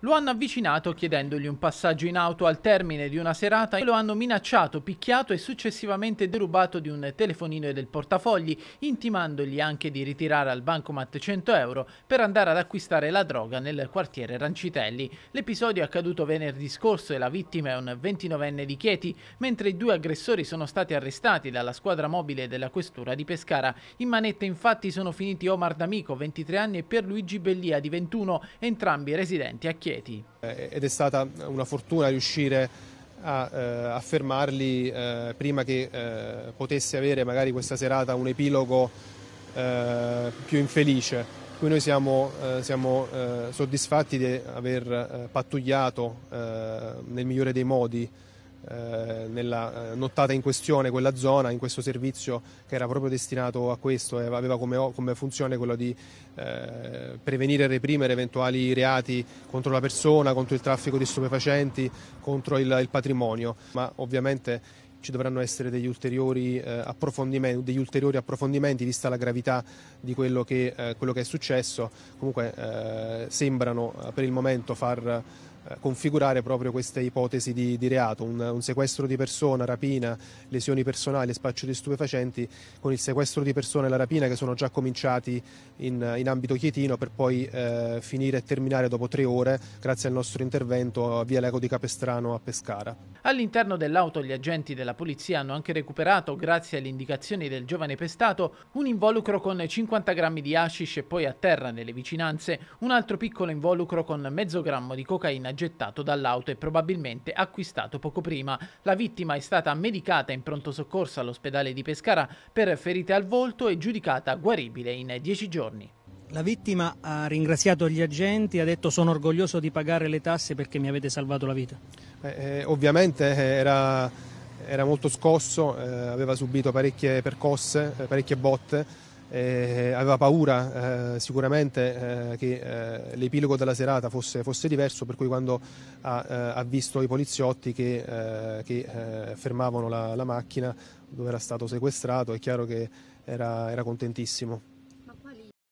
Lo hanno avvicinato chiedendogli un passaggio in auto al termine di una serata e lo hanno minacciato, picchiato e successivamente derubato di un telefonino e del portafogli, intimandogli anche di ritirare al bancomat 100 euro per andare ad acquistare la droga nel quartiere Rancitelli. L'episodio è accaduto venerdì scorso e la vittima è un 29enne di Chieti, mentre i due aggressori sono stati arrestati dalla squadra mobile della questura di Pescara. In manette infatti sono finiti Omar D'Amico, 23 anni, e Pierluigi Bellia, di 21, entrambi residenti a Chieti. Chieti. Eh, ed è stata una fortuna riuscire a eh, affermarli eh, prima che eh, potesse avere magari questa serata un epilogo eh, più infelice. Qui noi siamo, eh, siamo soddisfatti di aver pattugliato nel migliore dei modi eh, nella eh, nottata in questione quella zona, in questo servizio che era proprio destinato a questo e aveva come, come funzione quello di eh, prevenire e reprimere eventuali reati contro la persona, contro il traffico di stupefacenti, contro il, il patrimonio, ma ovviamente ci dovranno essere degli ulteriori, eh, approfondimenti, degli ulteriori, approfondimenti, vista la gravità di quello che, eh, quello che è successo. Comunque sembrano per il momento far eh, configurare proprio queste ipotesi di, di reato, un, un, sequestro di persona, rapina, lesioni personali, spaccio di stupefacenti, con il sequestro di persona e la rapina che sono già cominciati in, in ambito chietino per poi eh, finire e terminare dopo tre ore grazie al nostro intervento a Via Lego di Capestrano a Pescara. All'interno dell'auto gli agenti della polizia hanno anche recuperato, grazie alle indicazioni del giovane pestato, un involucro con 50 grammi di hashish e poi a terra nelle vicinanze un altro piccolo involucro con mezzo grammo di cocaina gettato dall'auto e probabilmente acquistato poco prima. La vittima è stata medicata in pronto soccorso all'ospedale di Pescara per ferite al volto e giudicata guaribile in dieci giorni. La vittima ha ringraziato gli agenti, ha detto sono orgoglioso di pagare le tasse perché mi avete salvato la vita. Eh, ovviamente eh, era, era, molto scosso, eh, aveva subito parecchie percosse, eh, parecchie botte eh, aveva paura eh, sicuramente eh, che eh, l'epilogo della serata fosse, fosse, diverso, per cui quando ha, eh, ha visto i poliziotti che, eh, che fermavano la, la, macchina dove era stato sequestrato è chiaro che era, era contentissimo.